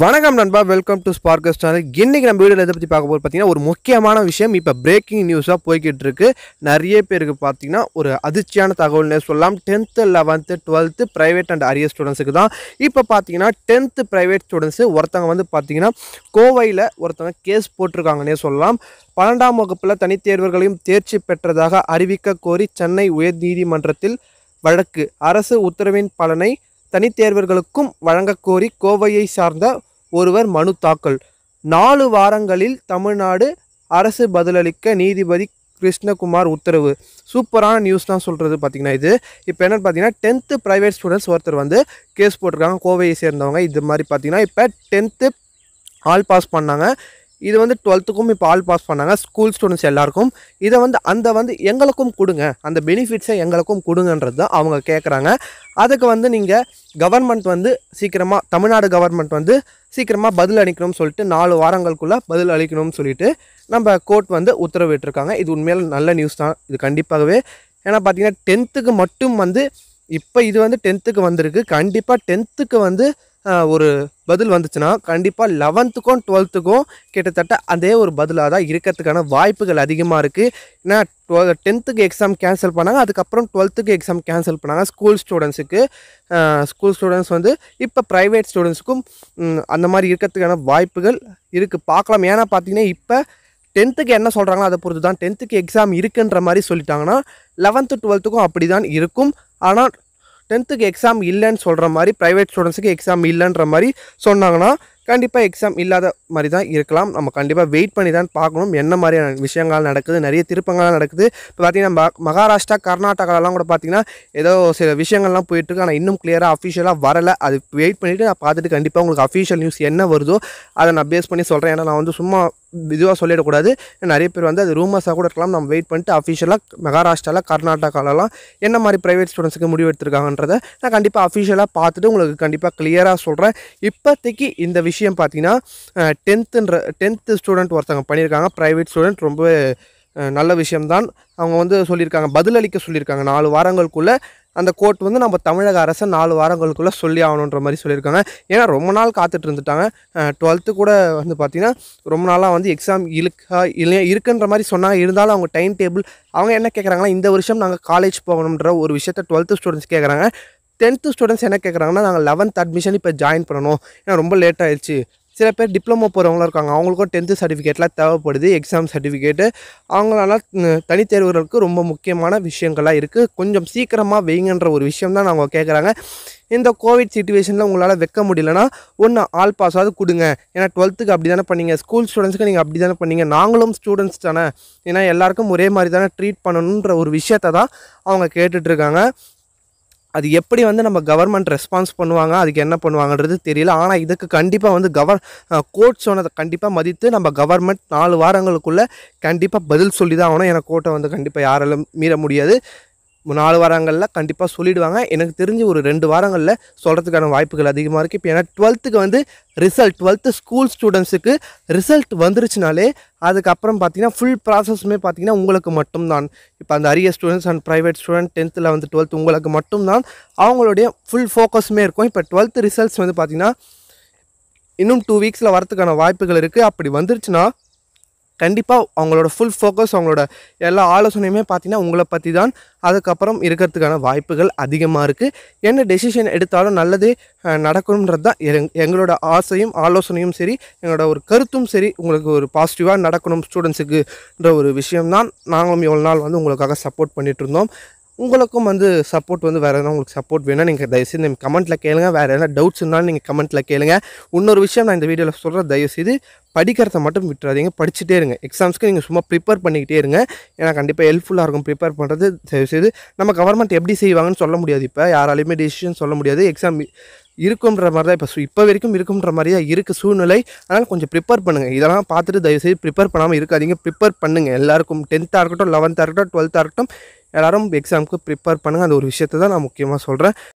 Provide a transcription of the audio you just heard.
வணக்கம் நண்பா welcome to ஸ்பார்க்கஸ் channel இன்றைக்கி நம்ம வீடியோ எதை பற்றி பார்க்க போது பார்த்திங்கன்னா ஒரு முக்கியமான விஷயம் இப்போ பிரேக்கிங் நியூஸாக போய்கிட்டு இருக்கு நிறைய பேருக்கு பார்த்திங்கன்னா ஒரு அதிர்ச்சியான தகவல்னே சொல்லலாம் tenth eleventh twelfth private and arrear ஸ்டூடெண்ட்ஸுக்கு தான் இப்போ பார்த்திங்கன்னா டென்த்து ப்ரைவேட் ஸ்டூடெண்ட்ஸு ஒருத்தவங்க வந்து பார்த்திங்கன்னா கோவையில் ஒருத்தவங்க கேஸ் போட்டிருக்காங்கன்னே சொல்லலாம் பன்னெண்டாம் வகுப்பில் தனித்தேர்வர்களையும் தேர்ச்சி பெற்றதாக அறிவிக்க கோரி சென்னை உயர்நீதிமன்றத்தில் வழக்கு அரசு உத்தரவின் பலனை தனித்தேர்வர்களுக்கும் வழங்கக்கோரி கோவையை சார்ந்த ஒருவர் மனு தாக்கல் நாலு வாரங்களில் தமிழ்நாடு அரசு பதிலளிக்க நீதிபதி கிருஷ்ணகுமார் உத்தரவு சூப்பரான நியூஸ் தான் சொல்கிறது பார்த்திங்கன்னா இது இப்போ என்னென்னு பார்த்தீங்கன்னா டென்த்து ப்ரைவேட் ஸ்டூடெண்ட்ஸ் ஒருத்தர் வந்து கேஸ் போட்டிருக்காங்க கோவையை சேர்ந்தவங்க இது மாதிரி பார்த்திங்கன்னா இப்போ டென்த்து ஆல் பாஸ் பண்ணாங்க இது வந்து டுவெல்த்துக்கும் இப்போ ஆல் பாஸ் பண்ணாங்க ஸ்கூல் ஸ்டூடெண்ட்ஸ் எல்லாருக்கும் இதை வந்து அந்த வந்து எங்களுக்கும் கொடுங்க அந்த பெனிஃபிட்ஸை எங்களுக்கும் கொடுங்கன்றது தான் அவங்க கேட்குறாங்க அதுக்கு வந்து நீங்கள் கவர்மெண்ட் வந்து சீக்கிரமாக தமிழ்நாடு கவர்மெண்ட் வந்து சீக்கிரமாக பதில் அளிக்கணும்னு சொல்லிட்டு நாலு வாரங்களுக்குள்ளே பதில் அளிக்கணும்னு சொல்லிட்டு நம்ம கோர்ட் வந்து உத்தரவிட்டிருக்காங்க இது உண்மையில நல்ல நியூஸ் தான் இது கண்டிப்பாகவே ஏன்னா பார்த்தீங்கன்னா டென்த்துக்கு மட்டும் வந்து இப்போ இது வந்து டென்த்துக்கு வந்திருக்கு கண்டிப்பாக டென்த்துக்கு வந்து ஒரு பதில் வந்துச்சுன்னா கண்டிப்பாக லெவன்த்துக்கும் டுவெல்த்துக்கும் கிட்டத்தட்ட அதே ஒரு பதிலாக தான் இருக்கிறதுக்கான வாய்ப்புகள் அதிகமாக இருக்குது ஏன்னா டுவெல் டென்த்துக்கு எக்ஸாம் கேன்சல் பண்ணாங்க அதுக்கப்புறம் டுவெல்த்துக்கு எக்ஸாம் கேன்சல் பண்ணாங்க ஸ்கூல் ஸ்டூடெண்ட்ஸுக்கு ஸ்கூல் ஸ்டூடெண்ட்ஸ் வந்து இப்போ ப்ரைவேட் ஸ்டூடெண்ட்ஸுக்கும் அந்த மாதிரி இருக்கிறதுக்கான வாய்ப்புகள் இருக்குது பார்க்கலாம் ஏன்னா பார்த்தீங்கன்னா இப்போ டென்த்துக்கு என்ன சொல்கிறாங்களோ அதை பொறுத்து தான் டென்த்துக்கு எக்ஸாம் இருக்குன்ற மாதிரி சொல்லிட்டாங்கன்னா லெவன்த்து டுவெல்த்துக்கும் அப்படி தான் இருக்கும் ஆனால் டென்த்துக்கு எக்ஸாம் இல்லைன்னு சொல்கிற மாதிரி ப்ரைவேட் ஸ்டூடெண்ட்ஸுக்கு எக்ஸாம் இல்லைன்ற மாதிரி சொன்னாங்கன்னா கண்டிப்பாக எக்ஸாம் இல்லாத மாதிரி தான் இருக்கலாம் நம்ம கண்டிப்பாக வெயிட் பண்ணி தான் பார்க்கணும் என்ன மாதிரியான விஷயங்கள் நடக்குது நிறைய திருப்பங்கள்லாம் நடக்குது இப்போ பார்த்திங்கன்னா மகாராஷ்டிரா கர்நாடகாலலாம் கூட பார்த்திங்கன்னா ஏதோ சில விஷயங்கள்லாம் போயிட்டுருக்கு ஆனால் இன்னும் கிளியராக அஃபிஷியலாக வரலை அது வெயிட் பண்ணிவிட்டு நான் பார்த்துட்டு கண்டிப்பாக உங்களுக்கு அஃபிஷியல் நியூஸ் என்ன வருதோ அதை நான் பேஸ் பண்ணி சொல்கிறேன் ஏன்னா நான் வந்து சும்மா இதுவாக சொல்லிடக்கூடாது நிறைய பேர் வந்து அது ரூமர்ஸாக கூட இருக்கலாம் நம்ம வெயிட் பண்ணிட்டு அஃபிஷியலாக மகாராஷ்டிராவில் கர்நாடகாலலாம் என்ன மாதிரி ப்ரைவேட் ஸ்டூடெண்ட்ஸுக்கு முடிவு எடுத்திருக்காங்கன்றதை நான் கண்டிப்பாக அஃபிஷியலாக பார்த்துட்டு உங்களுக்கு கண்டிப்பாக கிளியராக சொல்கிறேன் இப்போதைக்கு இந்த விஷயம் விஷயம் பார்த்தீங்கன்னா டென்த்துன்ற டென்த்து ஸ்டூடெண்ட் ஒருத்தவங்க பண்ணியிருக்காங்க ப்ரைவேட் ஸ்டூடெண்ட் ரொம்ப நல்ல விஷயம்தான் அவங்க வந்து சொல்லியிருக்காங்க பதிலளிக்க சொல்லியிருக்காங்க நாலு வாரங்களுக்குள்ளே அந்த கோர்ட் வந்து நம்ம தமிழக அரசை நாலு வாரங்களுக்குள்ளே சொல்லி ஆகணுன்ற மாதிரி சொல்லியிருக்காங்க ஏன்னா ரொம்ப நாள் காத்துட்டு இருந்துட்டாங்க டுவெல்த்து கூட வந்து பார்த்திங்கன்னா ரொம்ப நாளாக வந்து எக்ஸாம் இழுக்கா இல்லையா இருக்குன்ற மாதிரி சொன்னாங்க இருந்தாலும் அவங்க டைம் டேபிள் அவங்க என்ன கேட்குறாங்கன்னா இந்த வருஷம் நாங்கள் காலேஜ் போகணுன்ற ஒரு விஷயத்த டுவெல்த்து ஸ்டூடெண்ட்ஸ் கேட்குறாங்க டென்த்து ஸ்டூடெண்ட்ஸ் என்ன கேட்குறாங்கன்னா நாங்கள் லெவன்த் அட்மிஷன் இப்போ ஜாயின் பண்ணணும் ஏன்னா ரொம்ப லேட் ஆயிடுச்சு சில பேர் டிப்ளமோ போகிறவங்களாம் இருக்காங்க அவங்களுக்கும் டென்த்து சர்டிஃபிகேட்லாம் தேவைப்படுது எக்ஸாம் சர்டிஃபிகேட்டு அவங்களால தனித்தேர்வுகளுக்கு ரொம்ப முக்கியமான விஷயங்களாக இருக்குது கொஞ்சம் சீக்கிரமாக வைங்கன்ற ஒரு விஷயம் தான் நாங்கள் கேட்குறாங்க இந்த கோவிட் சுச்சுவேஷனில் உங்களால் வைக்க முடியலன்னா ஒன்று ஆல் பாஸாவது கொடுங்க ஏன்னா டுவெல்த்துக்கு அப்படி தானே பண்ணீங்க ஸ்கூல் ஸ்டூடெண்ட்ஸ்க்கு நீங்கள் அப்படி தானே பண்ணீங்க நாங்களும் ஸ்டூடெண்ட்ஸ் தானே ஏன்னா எல்லாருக்கும் ஒரே மாதிரி தானே ட்ரீட் பண்ணணுன்ற ஒரு விஷயத்த தான் அவங்க கேட்டுட்ருக்காங்க அது எப்படி வந்து நம்ம கவர்மெண்ட் ரெஸ்பான்ஸ் பண்ணுவாங்க அதுக்கு என்ன பண்ணுவாங்கன்றது தெரியல ஆனால் இதுக்கு கண்டிப்பாக வந்து கவர் கோர்ட் சொன்னதை கண்டிப்பாக மதித்து நம்ம கவர்மெண்ட் நாலு வாரங்களுக்குள்ளே கண்டிப்பாக பதில் சொல்லி தான் ஆகணும் ஏன்னா கோர்ட்டை வந்து கண்டிப்பாக யாராலும் மீற முடியாது நாலு வாரங்களில் கண்டிப்பாக சொல்லிவிடுவாங்க எனக்கு தெரிஞ்சு ஒரு ரெண்டு வாரங்களில் சொல்கிறதுக்கான வாய்ப்புகள் அதிகமாக இருக்குது இப்போ ஏன்னா டுவெல்த்துக்கு வந்து ரிசல்ட் டுவெல்த்து ஸ்கூல் ஸ்டூடெண்ட்ஸுக்கு ரிசல்ட் வந்துருச்சுனாலே அதுக்கப்புறம் பார்த்தீங்கன்னா ஃபுல் ப்ராசஸுமே பார்த்தீங்கன்னா உங்களுக்கு மட்டும்தான் இப்போ அந்த அரிய ஸ்டூடெண்ட்ஸ் அண்ட் ப்ரைவேட் ஸ்டூடெண்ட் டென்த்தில் வந்து டுவெல்த் உங்களுக்கு மட்டும்தான் அவங்களுடைய ஃபுல் ஃபோக்கஸுமே இருக்கும் இப்போ டுவெல்த்து ரிசல்ட்ஸ் வந்து பார்த்திங்கன்னா இன்னும் டூ வீக்ஸில் வரத்துக்கான வாய்ப்புகள் இருக்குது அப்படி வந்துருச்சுன்னா கண்டிப்பாக அவங்களோட ஃபுல் ஃபோக்கஸ் அவங்களோட எல்லா ஆலோசனையுமே பார்த்திங்கன்னா உங்களை பற்றி தான் அதுக்கப்புறம் இருக்கிறதுக்கான வாய்ப்புகள் அதிகமாக இருக்குது என்ன டெசிஷன் எடுத்தாலும் நல்லதே நடக்கணுன்றது தான் எங்களோட ஆசையும் ஆலோசனையும் சரி எங்களோட ஒரு கருத்தும் சரி உங்களுக்கு ஒரு பாசிட்டிவாக நடக்கணும் ஸ்டூடெண்ட்ஸுக்குன்ற ஒரு விஷயம்தான் நாங்களும் இவ்வளோ நாள் வந்து உங்களுக்காக சப்போர்ட் பண்ணிகிட்ருந்தோம் உங்களுக்கும் வந்து சப்போர்ட் வந்து வேறு எதனா உங்களுக்கு சப்போர்ட் வேணால் நீங்கள் தயவுசெய்து நீங்கள் கமெண்ட்டில் கேளுங்க வேறு எதனா டவுட்ஸ் இருந்தாலும் நீங்கள் கமெண்ட்டில் கேளுங்க இன்னொரு விஷயம் நான் இந்த வீடியோவில் சொல்கிற தயவுசெய்து படிக்கிறத மட்டும் விட்டுறாதீங்க படிச்சுட்டே இருங்க எக்ஸாம்ஸ்க்கு நீங்கள் சும்மா ப்ரிப்பேர் பண்ணிக்கிட்டே இருங்க ஏன்னா கண்டிப்பாக ஹெல்ப்ஃபுல்லாக இருக்கும் ப்ரிப்பேர் பண்ணுறது தயவுசெய்து நம்ம கவர்மெண்ட் எப்படி செய்வாங்கன்னு சொல்ல முடியாது இப்போ யாராலையுமே டிசிஷன் சொல்ல முடியாது எக்ஸாம் இருக்குன்ற மாதிரி தான் இப்போ இப்போ வரைக்கும் இருக்குன்ற மாதிரி தான் இருக்குது சூழ்நிலை அதனால் கொஞ்சம் ப்ரிப்பேர் பண்ணுங்கள் இதெல்லாம் பார்த்துட்டு தயவுசெய்து ப்ரிப்பேர் பண்ணாமல் இருக்காதிங்க ப்ரிப்பேர் பண்ணுங்கள் எல்லாருக்கும் டென்த்தாக இருக்கட்டும் லெவன்த்தாக இருக்கட்டும் டுவெல்த்தாக இருக்கட்டும் எல்லோரும் எக்ஸாமுக்கு ப்ரிப்பேர் பண்ணுங்கள் அந்த ஒரு விஷயத்தை தான் நான் முக்கியமாக சொல்கிறேன்